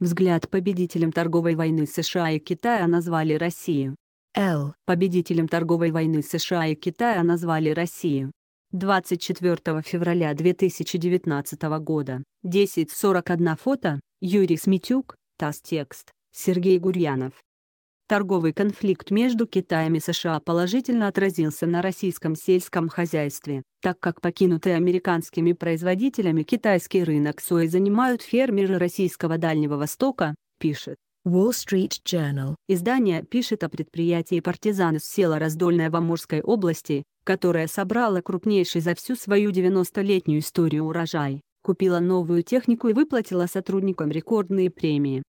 Взгляд победителем торговой войны США и Китая назвали Россию. Л. Победителем торговой войны США и Китая назвали Россию. 24 февраля 2019 года, 10.41 фото, Юрий Сметюк, ТАСС-текст, Сергей Гурьянов. Торговый конфликт между Китаем и США положительно отразился на российском сельском хозяйстве, так как покинутые американскими производителями китайский рынок сои занимают фермеры российского Дальнего Востока, пишет. Wall Street Journal. Издание пишет о предприятии «Партизан» из села Раздольное в Амурской области, которое собрало крупнейший за всю свою 90-летнюю историю урожай, купило новую технику и выплатила сотрудникам рекордные премии.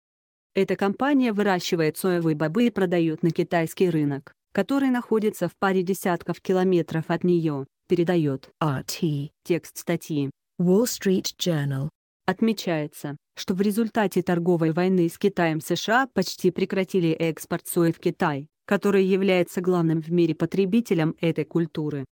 Эта компания выращивает соевые бобы и продает на китайский рынок, который находится в паре десятков километров от нее, передает RT. Текст статьи. Wall Street Journal. Отмечается, что в результате торговой войны с Китаем США почти прекратили экспорт сои в Китай, который является главным в мире потребителем этой культуры.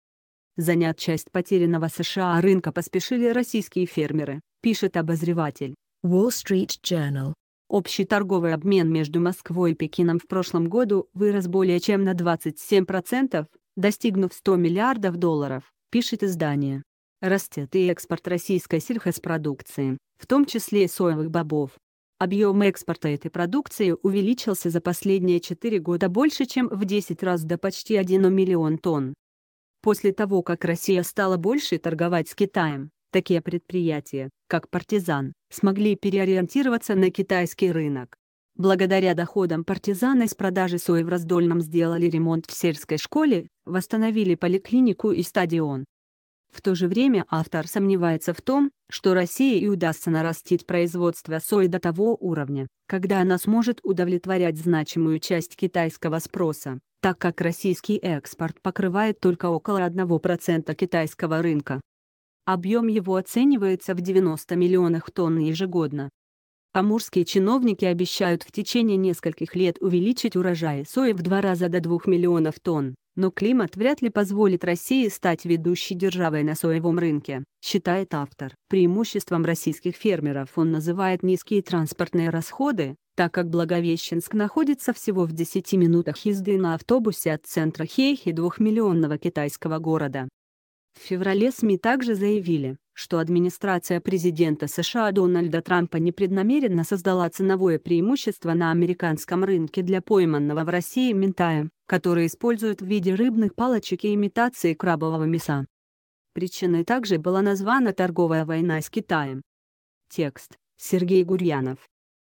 Занять часть потерянного США рынка поспешили российские фермеры, пишет обозреватель. Wall Street Journal. Общий торговый обмен между Москвой и Пекином в прошлом году вырос более чем на 27%, достигнув 100 миллиардов долларов, пишет издание. Растет и экспорт российской сельхозпродукции, в том числе и соевых бобов. Объем экспорта этой продукции увеличился за последние 4 года больше, чем в 10 раз до почти 1 миллион тонн. После того, как Россия стала больше торговать с Китаем, Такие предприятия, как «Партизан», смогли переориентироваться на китайский рынок. Благодаря доходам партизан из продажи сои в Раздольном сделали ремонт в сельской школе, восстановили поликлинику и стадион. В то же время автор сомневается в том, что России и удастся нарастить производство сои до того уровня, когда она сможет удовлетворять значимую часть китайского спроса, так как российский экспорт покрывает только около 1% китайского рынка. Объем его оценивается в 90 миллионах тонн ежегодно. Амурские чиновники обещают в течение нескольких лет увеличить урожай сои в два раза до 2 миллионов тонн, но климат вряд ли позволит России стать ведущей державой на соевом рынке, считает автор. Преимуществом российских фермеров он называет низкие транспортные расходы, так как Благовещенск находится всего в 10 минутах езды на автобусе от центра Хейхи двухмиллионного китайского города. В феврале СМИ также заявили, что администрация президента США Дональда Трампа непреднамеренно создала ценовое преимущество на американском рынке для пойманного в России ментая, который используют в виде рыбных палочек и имитации крабового мяса. Причиной также была названа торговая война с Китаем. Текст Сергей Гурьянов